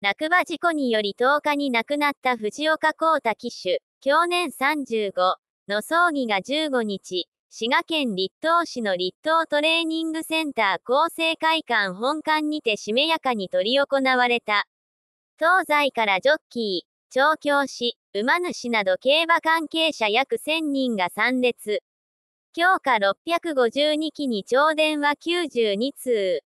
落馬事故により10日に亡くなった藤岡幸太騎手、去年35の葬儀が15日、滋賀県立東市の立東トレーニングセンター厚生会館本館にてしめやかに執り行われた。東西からジョッキー、調教師、馬主など競馬関係者約1000人が参列。強化652期に朝電は92通。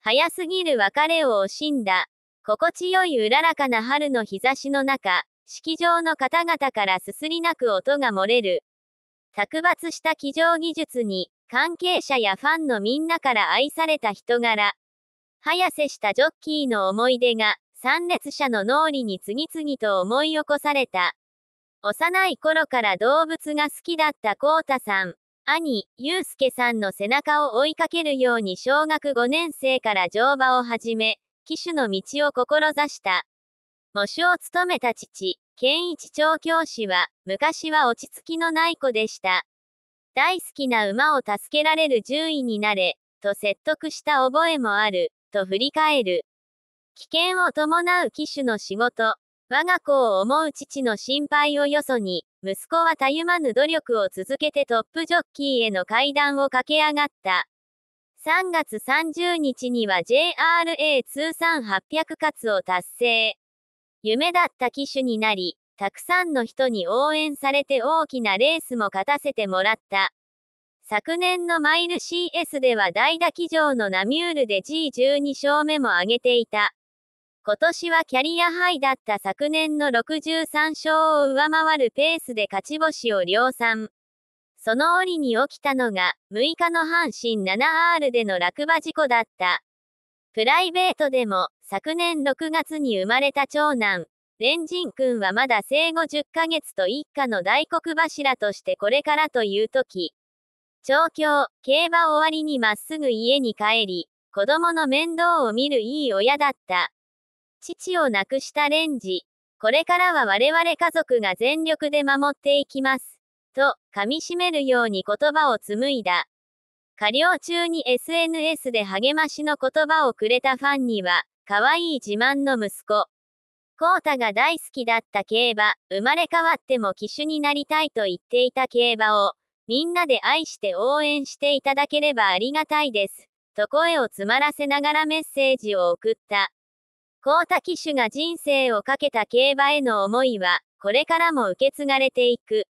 早すぎる別れを惜しんだ。心地よいうららかな春の日差しの中、式場の方々からすすり泣く音が漏れる。卓抜した騎乗技術に、関係者やファンのみんなから愛された人柄。早瀬したジョッキーの思い出が、参列者の脳裏に次々と思い起こされた。幼い頃から動物が好きだったコウタさん、兄、ユうスケさんの背中を追いかけるように小学5年生から乗馬を始め、騎手の道を志した。喪主を務めた父、健一調教師は、昔は落ち着きのない子でした。大好きな馬を助けられる獣医になれ、と説得した覚えもある、と振り返る。危険を伴う騎手の仕事、我が子を思う父の心配をよそに、息子はたゆまぬ努力を続けてトップジョッキーへの階段を駆け上がった。3月30日には JRA 通算800活を達成。夢だった機種になり、たくさんの人に応援されて大きなレースも勝たせてもらった。昨年のマイル CS では代打騎乗のナミュールで G12 勝目も挙げていた。今年はキャリアハイだった昨年の63勝を上回るペースで勝ち星を量産。その折に起きたのが、6日の阪神 7R での落馬事故だった。プライベートでも、昨年6月に生まれた長男、ジ人君はまだ生後10ヶ月と一家の大黒柱としてこれからという時、調教、競馬終わりにまっすぐ家に帰り、子供の面倒を見るいい親だった。父を亡くしたレンジ、これからは我々家族が全力で守っていきます。と、噛みしめるように言葉を紡いだ。過料中に SNS で励ましの言葉をくれたファンには、可愛い自慢の息子。コ太タが大好きだった競馬、生まれ変わっても騎手になりたいと言っていた競馬を、みんなで愛して応援していただければありがたいです。と声を詰まらせながらメッセージを送った。コ太タ騎手が人生をかけた競馬への思いは、これからも受け継がれていく。